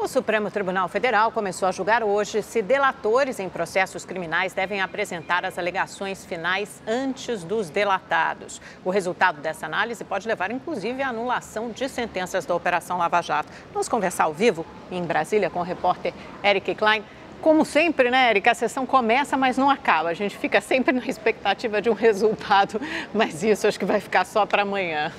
O Supremo Tribunal Federal começou a julgar hoje se delatores em processos criminais devem apresentar as alegações finais antes dos delatados. O resultado dessa análise pode levar, inclusive, à anulação de sentenças da Operação Lava Jato. Vamos conversar ao vivo em Brasília com o repórter Eric Klein. Como sempre, né, Eric? a sessão começa, mas não acaba. A gente fica sempre na expectativa de um resultado, mas isso acho que vai ficar só para amanhã.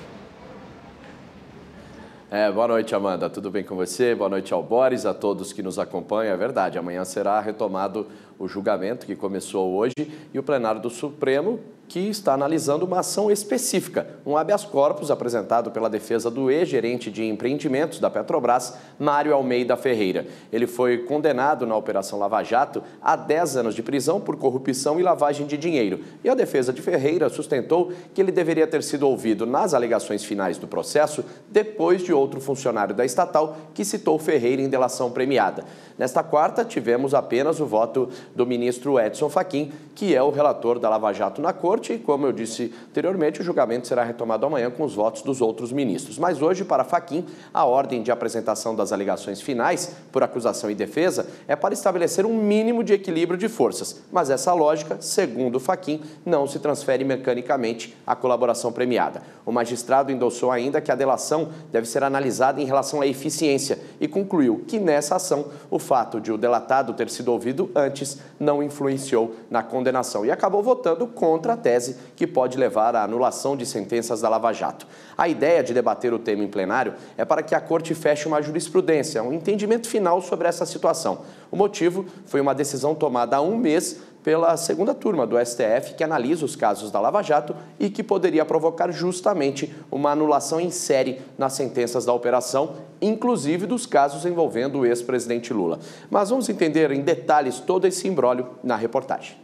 É, boa noite, Amanda. Tudo bem com você? Boa noite ao Boris, a todos que nos acompanham. É verdade, amanhã será retomado o julgamento que começou hoje e o plenário do Supremo que está analisando uma ação específica, um habeas corpus apresentado pela defesa do ex-gerente de empreendimentos da Petrobras, Mário Almeida Ferreira. Ele foi condenado na Operação Lava Jato a 10 anos de prisão por corrupção e lavagem de dinheiro. E a defesa de Ferreira sustentou que ele deveria ter sido ouvido nas alegações finais do processo depois de outro funcionário da estatal que citou Ferreira em delação premiada. Nesta quarta, tivemos apenas o voto do ministro Edson Fachin, que é o relator da Lava Jato na Corte Corte e, como eu disse anteriormente, o julgamento será retomado amanhã com os votos dos outros ministros. Mas hoje, para Faquim, a ordem de apresentação das alegações finais por acusação e defesa é para estabelecer um mínimo de equilíbrio de forças. Mas essa lógica, segundo Faquim, não se transfere mecanicamente à colaboração premiada. O magistrado endossou ainda que a delação deve ser analisada em relação à eficiência e concluiu que nessa ação o fato de o delatado ter sido ouvido antes não influenciou na condenação e acabou votando contra a tese tese que pode levar à anulação de sentenças da Lava Jato. A ideia de debater o tema em plenário é para que a Corte feche uma jurisprudência, um entendimento final sobre essa situação. O motivo foi uma decisão tomada há um mês pela segunda turma do STF, que analisa os casos da Lava Jato e que poderia provocar justamente uma anulação em série nas sentenças da operação, inclusive dos casos envolvendo o ex-presidente Lula. Mas vamos entender em detalhes todo esse imbróglio na reportagem.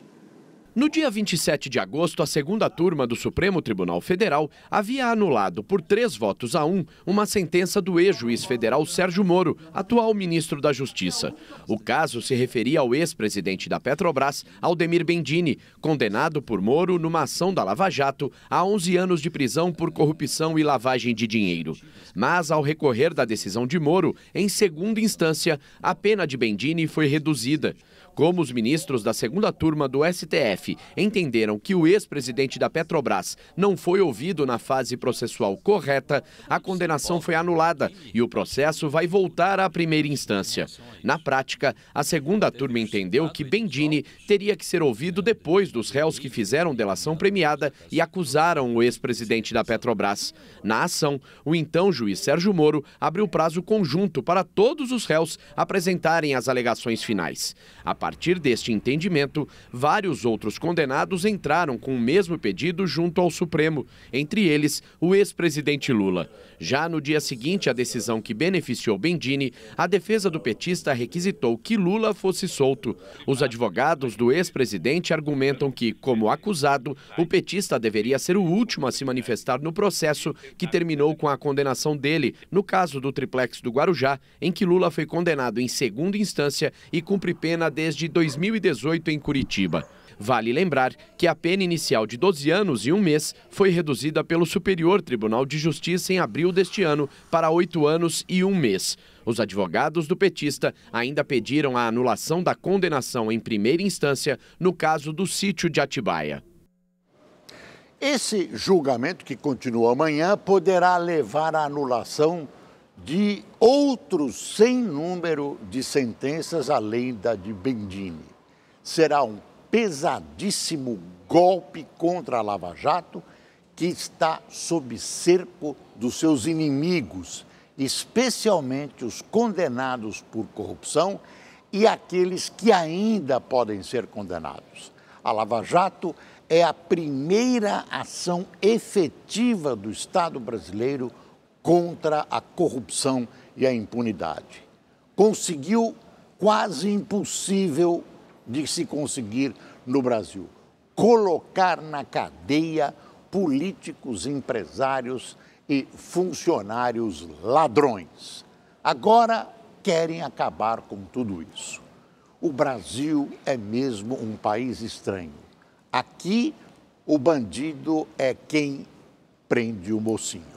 No dia 27 de agosto, a segunda turma do Supremo Tribunal Federal havia anulado por três votos a um uma sentença do ex-juiz federal Sérgio Moro, atual ministro da Justiça. O caso se referia ao ex-presidente da Petrobras, Aldemir Bendini, condenado por Moro numa ação da Lava Jato a 11 anos de prisão por corrupção e lavagem de dinheiro. Mas, ao recorrer da decisão de Moro, em segunda instância, a pena de Bendini foi reduzida. Como os ministros da segunda turma do STF entenderam que o ex-presidente da Petrobras não foi ouvido na fase processual correta, a condenação foi anulada e o processo vai voltar à primeira instância. Na prática, a segunda turma entendeu que Bendini teria que ser ouvido depois dos réus que fizeram delação premiada e acusaram o ex-presidente da Petrobras. Na ação, o então juiz Sérgio Moro abriu prazo conjunto para todos os réus apresentarem as alegações finais. A partir deste entendimento, vários outros condenados entraram com o mesmo pedido junto ao Supremo, entre eles o ex-presidente Lula. Já no dia seguinte à decisão que beneficiou Bendini, a defesa do petista requisitou que Lula fosse solto. Os advogados do ex-presidente argumentam que, como acusado, o petista deveria ser o último a se manifestar no processo que terminou com a condenação dele, no caso do triplex do Guarujá, em que Lula foi condenado em segunda instância e cumpre pena desde de 2018 em Curitiba. Vale lembrar que a pena inicial de 12 anos e um mês foi reduzida pelo Superior Tribunal de Justiça em abril deste ano para 8 anos e um mês. Os advogados do petista ainda pediram a anulação da condenação em primeira instância no caso do sítio de Atibaia. Esse julgamento, que continua amanhã, poderá levar à anulação de outros sem número de sentenças além da de Bendini. Será um pesadíssimo golpe contra a Lava Jato que está sob cerco dos seus inimigos, especialmente os condenados por corrupção e aqueles que ainda podem ser condenados. A Lava Jato é a primeira ação efetiva do Estado brasileiro contra a corrupção e a impunidade. Conseguiu quase impossível de se conseguir no Brasil colocar na cadeia políticos, empresários e funcionários ladrões. Agora querem acabar com tudo isso. O Brasil é mesmo um país estranho. Aqui, o bandido é quem prende o mocinho.